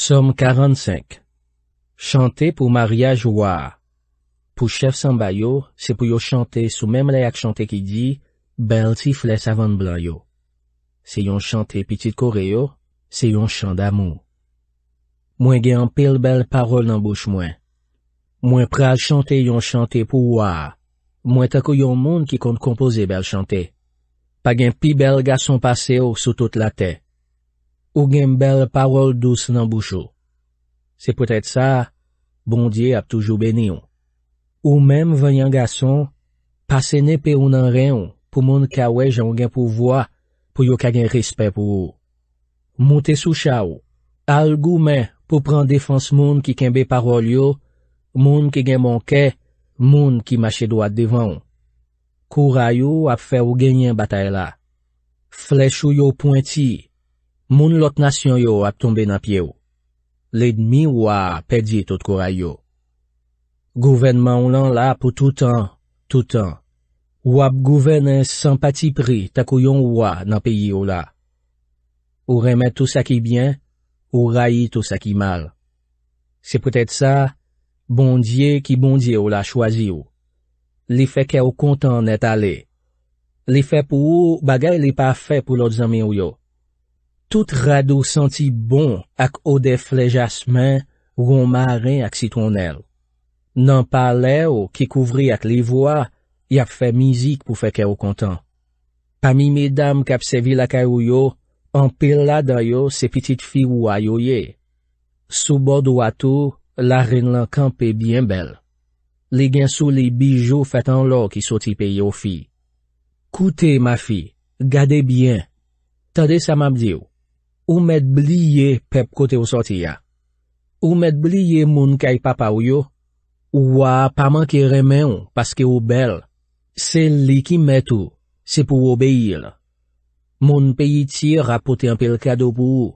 SOM 45 CHANTE POU MARYAJ WAA Pou chef samba yo, se pou yo chante sou mem le ak chante ki di, bel ti fles avan blan yo. Se yon chante pitit kore yo, se yon chan damou. Mwen gen an pil bel parol nan bouch mwen. Mwen pral chante yon chante pou waa. Mwen tako yon moun ki kont kompoze bel chante. Pag gen pi bel gason pase yo sou tout la tey. Ou gen bel parol dous nan boucho. Se pwetet sa, bondye ap toujou beni yon. Ou menm ven yon gason, pase nepe yon nan ren yon pou moun kawe jan yon gen pou vwa pou yon kagen rispe pou yon. Moun te sou chaw. Al gou men pou pran defans moun ki kenbe parol yon, moun ki gen moun ke, moun ki mache doat devan. Koura yon ap fe ou genyen batay la. Flechou yon pointi, Moun lot nasyon yo ap tombe nan pye ou. Le dmi ou a pedi tout kora yo. Gouvenman ou lan la pou tout an, tout an. Ou ap gouvenen san pati pri takou yon ou a nan peyi ou la. Ou remet tout sa ki byen, ou rayi tout sa ki mal. Se pwetet sa, bondye ki bondye ou la chwazi ou. Li fe ke ou kontan net ale. Li fe pou ou bagay li pa fe pou lot zanmi ou yo. Tout rade ou senti bon ak ode fle jasmen, ou maren ak sitonel. Nan pale ou ki kouvri ak li vwa, yap fe mizik pou feke ou kontan. Pami mi dam kap se vil ak a ou yo, anpe la dayo se pitit fi ou a yo ye. Sou bod ou atou, la ren lan kampe bien bel. Li gen sou li bijou fet an lo ki soti pe yo fi. Koute ma fi, gade bien. Tade sa mabdi ou. Ou met bliye pep kote ou soti ya. Ou met bliye moun kay papa ou yo. Ou wa pa manke remen ou paske ou bel. Se li ki met ou, se pou ou beil. Moun peyi ti rapote anpel kado pou ou.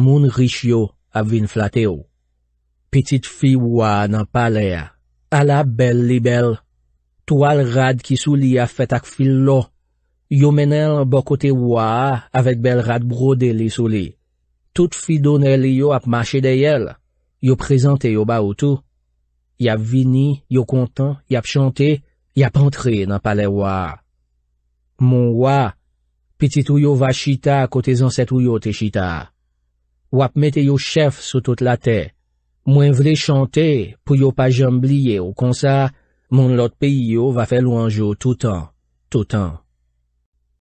Moun rish yo avin flate ou. Petit fi wwa nan pale ya. Ala bel li bel. To al rad ki sou li ya fet ak fil lo. Yo menel bokote waa avet bel rad brode li sou li. Tout fidonel yo ap mache dey el. Yo prezante yo ba ou tou. Yap vini, yo kontan, yap chante, yap entre nan pale waa. Mon waa, pitit ou yo va chita kote zan set ou yo te chita. Wap mete yo chef sou tout la te. Mwen vle chante pou yo pa jambliye ou konsa, mon lot pe yo va fe louan jo toutan, toutan.